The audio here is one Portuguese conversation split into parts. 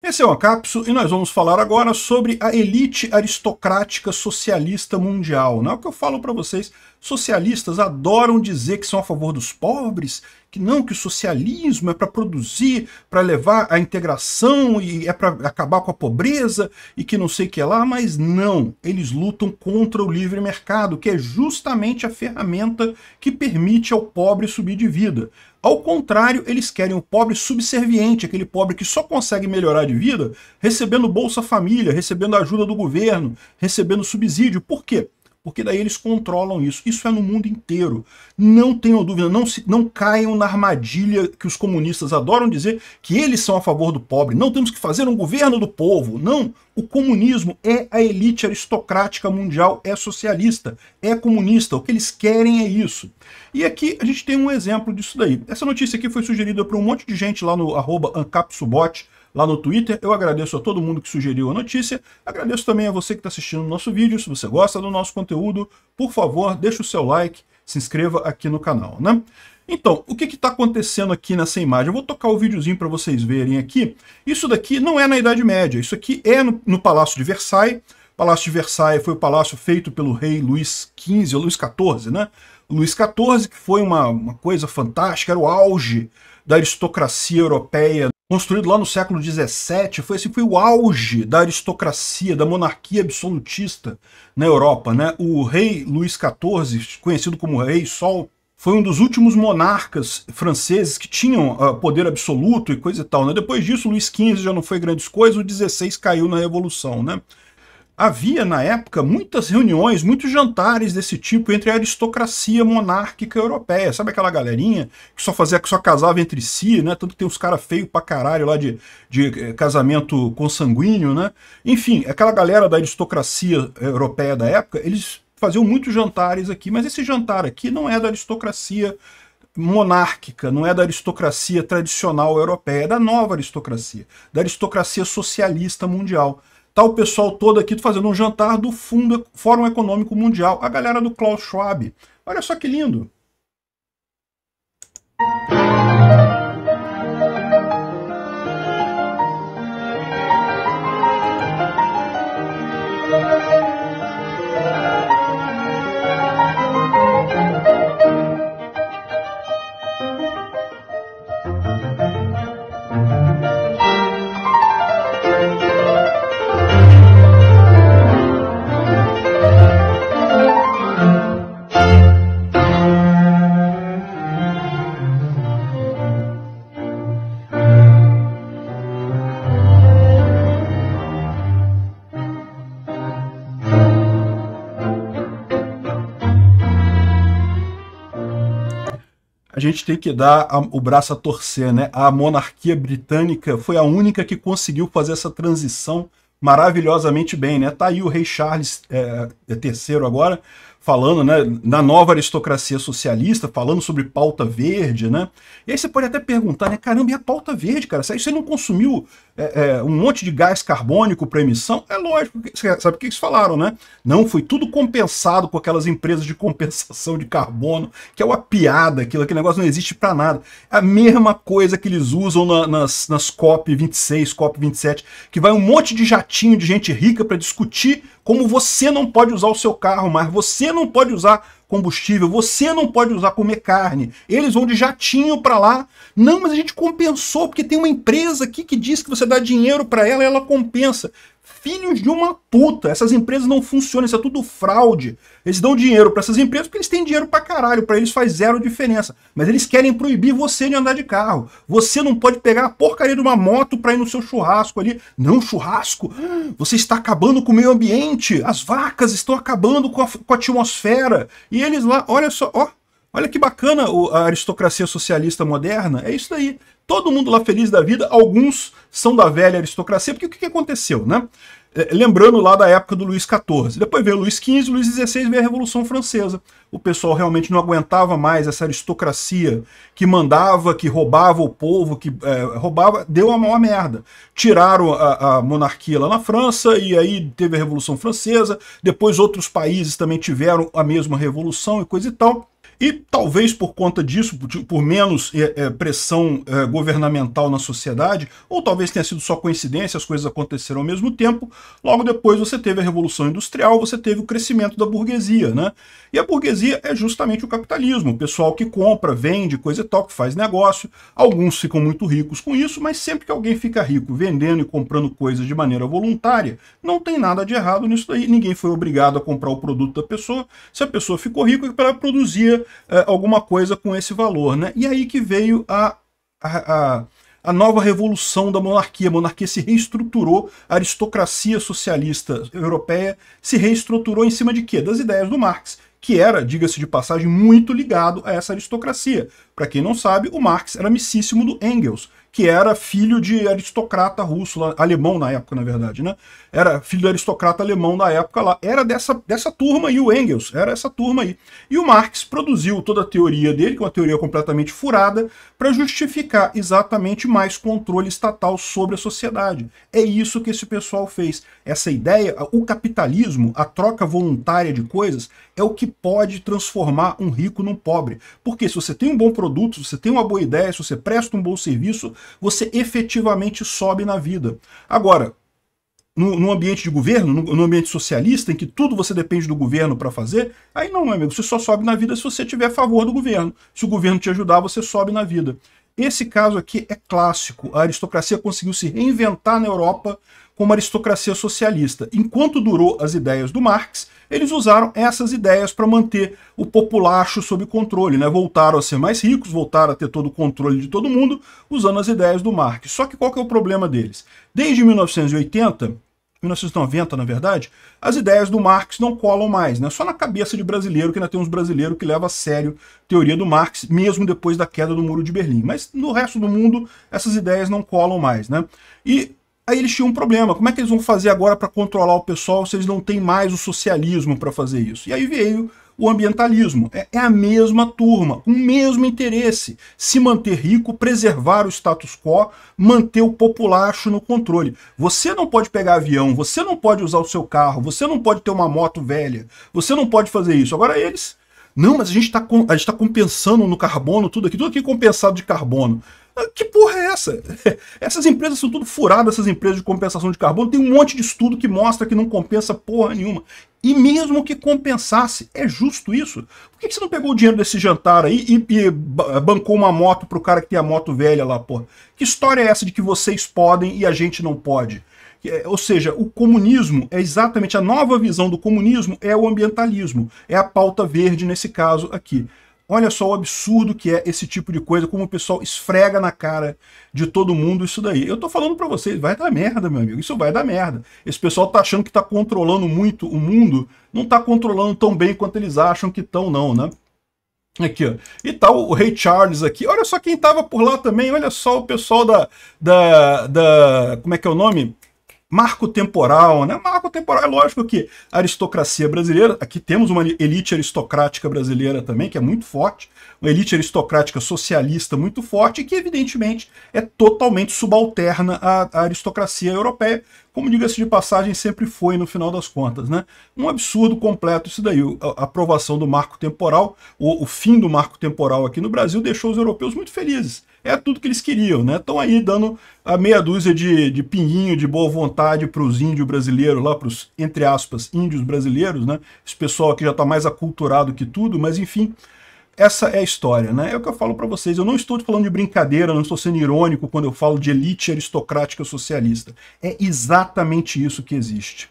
Esse é o Acapso e nós vamos falar agora sobre a elite aristocrática socialista mundial. Não é o que eu falo para vocês Socialistas adoram dizer que são a favor dos pobres, que não, que o socialismo é para produzir, para levar a integração e é para acabar com a pobreza e que não sei o que lá, mas não. Eles lutam contra o livre mercado, que é justamente a ferramenta que permite ao pobre subir de vida. Ao contrário, eles querem o pobre subserviente, aquele pobre que só consegue melhorar de vida recebendo Bolsa Família, recebendo ajuda do governo, recebendo subsídio. Por quê? porque daí eles controlam isso. Isso é no mundo inteiro. Não tenham dúvida, não, se, não caiam na armadilha que os comunistas adoram dizer que eles são a favor do pobre. Não temos que fazer um governo do povo. Não, o comunismo é a elite aristocrática mundial, é socialista, é comunista. O que eles querem é isso. E aqui a gente tem um exemplo disso daí. Essa notícia aqui foi sugerida para um monte de gente lá no arroba lá no Twitter. Eu agradeço a todo mundo que sugeriu a notícia. Agradeço também a você que está assistindo o nosso vídeo. Se você gosta do nosso conteúdo, por favor, deixe o seu like, se inscreva aqui no canal, né? Então, o que está acontecendo aqui nessa imagem? Eu vou tocar o videozinho para vocês verem aqui. Isso daqui não é na Idade Média, isso aqui é no, no Palácio de Versailles. O Palácio de Versailles foi o palácio feito pelo rei Luís XV, ou Luís XIV, né? Luís XIV, que foi uma, uma coisa fantástica, era o auge da aristocracia europeia construído lá no século XVII, foi, assim, foi o auge da aristocracia, da monarquia absolutista na Europa. Né? O rei Luís XIV, conhecido como Rei Sol, foi um dos últimos monarcas franceses que tinham uh, poder absoluto e coisa e tal. Né? Depois disso, Luís XV já não foi grandes coisas, o XVI caiu na Revolução. Né? Havia, na época, muitas reuniões, muitos jantares desse tipo entre a aristocracia monárquica europeia. Sabe aquela galerinha que só fazia, que só casava entre si, né? Tanto que tem uns caras feios pra caralho lá de, de eh, casamento consanguíneo, né? Enfim, aquela galera da aristocracia europeia da época, eles faziam muitos jantares aqui, mas esse jantar aqui não é da aristocracia monárquica, não é da aristocracia tradicional europeia, é da nova aristocracia, da aristocracia socialista mundial. Tá o pessoal todo aqui fazendo um jantar do Fundo Fórum Econômico Mundial, a galera do Klaus Schwab. Olha só que lindo. a gente tem que dar a, o braço a torcer, né? A monarquia britânica foi a única que conseguiu fazer essa transição maravilhosamente bem, né? Tá aí o rei Charles é, é agora, falando né, na nova aristocracia socialista, falando sobre pauta verde, né? E aí você pode até perguntar, né? Caramba, e a pauta verde, cara? Se aí você não consumiu é, é, um monte de gás carbônico para emissão, é lógico, sabe o que eles falaram, né? Não, foi tudo compensado com aquelas empresas de compensação de carbono, que é uma piada, aquilo, aquele negócio não existe para nada. é A mesma coisa que eles usam na, nas, nas COP26, COP27, que vai um monte de jatinho de gente rica para discutir como você não pode usar o seu carro mas você não pode usar combustível, você não pode usar comer carne. Eles vão de jatinho para lá. Não, mas a gente compensou porque tem uma empresa aqui que diz que você dá dinheiro para ela, e ela compensa filhos de uma puta. Essas empresas não funcionam, isso é tudo fraude. Eles dão dinheiro para essas empresas porque eles têm dinheiro para caralho, para eles faz zero diferença. Mas eles querem proibir você de andar de carro. Você não pode pegar a porcaria de uma moto para ir no seu churrasco ali. Não, churrasco. Você está acabando com o meio ambiente. As vacas estão acabando com a, com a atmosfera. E eles lá, olha só, ó, Olha que bacana a aristocracia socialista moderna. É isso daí. Todo mundo lá feliz da vida. Alguns são da velha aristocracia, porque o que aconteceu, né? É, lembrando lá da época do Luís XIV. Depois veio Luís XV, Luís XVI veio a Revolução Francesa. O pessoal realmente não aguentava mais essa aristocracia que mandava, que roubava o povo, que é, roubava, deu a maior merda. Tiraram a, a monarquia lá na França, e aí teve a Revolução Francesa. Depois outros países também tiveram a mesma revolução e coisa e tal e talvez por conta disso, por menos é, é, pressão é, governamental na sociedade, ou talvez tenha sido só coincidência, as coisas aconteceram ao mesmo tempo, logo depois você teve a Revolução Industrial, você teve o crescimento da burguesia, né? E a burguesia é justamente o capitalismo, o pessoal que compra, vende, coisa e tal, que faz negócio, alguns ficam muito ricos com isso, mas sempre que alguém fica rico vendendo e comprando coisas de maneira voluntária, não tem nada de errado nisso daí, ninguém foi obrigado a comprar o produto da pessoa, se a pessoa ficou rica, ela produzia é, alguma coisa com esse valor. Né? E aí que veio a, a, a nova revolução da monarquia. A monarquia se reestruturou, a aristocracia socialista europeia se reestruturou em cima de quê? Das ideias do Marx, que era, diga-se de passagem, muito ligado a essa aristocracia. Para quem não sabe, o Marx era amicíssimo do Engels, que era filho de aristocrata russo, alemão na época, na verdade, né? Era filho de aristocrata alemão na época lá. Era dessa, dessa turma aí, o Engels, era essa turma aí. E o Marx produziu toda a teoria dele, que é uma teoria completamente furada, para justificar exatamente mais controle estatal sobre a sociedade. É isso que esse pessoal fez. Essa ideia, o capitalismo, a troca voluntária de coisas, é o que pode transformar um rico num pobre. Porque se você tem um bom produto, se você tem uma boa ideia, se você presta um bom serviço, você efetivamente sobe na vida. Agora, num ambiente de governo, num ambiente socialista, em que tudo você depende do governo para fazer, aí não, meu amigo, você só sobe na vida se você tiver a favor do governo. Se o governo te ajudar, você sobe na vida. Esse caso aqui é clássico. A aristocracia conseguiu se reinventar na Europa com uma aristocracia socialista. Enquanto durou as ideias do Marx, eles usaram essas ideias para manter o populacho sob controle, né? Voltaram a ser mais ricos, voltaram a ter todo o controle de todo mundo, usando as ideias do Marx. Só que qual que é o problema deles? Desde 1980, 1990, na verdade, as ideias do Marx não colam mais, né? Só na cabeça de brasileiro que ainda tem uns brasileiros que leva a sério a teoria do Marx, mesmo depois da queda do Muro de Berlim. Mas no resto do mundo, essas ideias não colam mais, né? E Aí eles tinham um problema. Como é que eles vão fazer agora para controlar o pessoal se eles não têm mais o socialismo para fazer isso? E aí veio o ambientalismo. É, é a mesma turma, o mesmo interesse. Se manter rico, preservar o status quo, manter o populacho no controle. Você não pode pegar avião, você não pode usar o seu carro, você não pode ter uma moto velha, você não pode fazer isso. Agora eles... Não, mas a gente está tá compensando no carbono tudo aqui, tudo aqui compensado de carbono. Que porra é essa? Essas empresas são tudo furadas, essas empresas de compensação de carbono. Tem um monte de estudo que mostra que não compensa porra nenhuma. E mesmo que compensasse, é justo isso? Por que, você não pegou o dinheiro desse jantar aí e, e bancou uma moto pro cara que tem a moto velha lá, porra? Que história é essa de que vocês podem e a gente não pode? É, ou seja, o comunismo é exatamente a nova visão do comunismo é o ambientalismo, é a pauta verde nesse caso aqui. Olha só o absurdo que é esse tipo de coisa, como o pessoal esfrega na cara de todo mundo isso daí. Eu tô falando para vocês, vai dar merda, meu amigo, isso vai dar merda. Esse pessoal tá achando que tá controlando muito o mundo, não tá controlando tão bem quanto eles acham que estão não, né? Aqui, ó. E tal tá o Rei Charles aqui. Olha só quem tava por lá também. Olha só o pessoal da, da, da... Como é que é o nome? marco temporal, né? Marco temporal, é lógico que a aristocracia brasileira, aqui temos uma elite aristocrática brasileira também, que é muito forte, uma elite aristocrática socialista muito forte, e que evidentemente é totalmente subalterna à, à aristocracia europeia, como diga-se de passagem, sempre foi no final das contas. Né? Um absurdo completo isso daí. A aprovação do marco temporal, o, o fim do marco temporal aqui no Brasil, deixou os europeus muito felizes. É tudo que eles queriam, né? Estão aí dando a meia dúzia de, de pinguinho de boa vontade para os índios brasileiros, lá para os, entre aspas, índios brasileiros, né? Esse pessoal aqui já está mais aculturado que tudo, mas enfim, essa é a história, né? É o que eu falo para vocês. Eu não estou falando de brincadeira, não estou sendo irônico quando eu falo de elite aristocrática socialista. É exatamente isso que existe.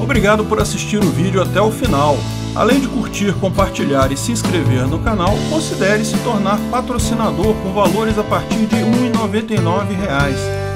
Obrigado por assistir o vídeo até o final. Além de curtir, compartilhar e se inscrever no canal, considere se tornar patrocinador com valores a partir de R$ 1,99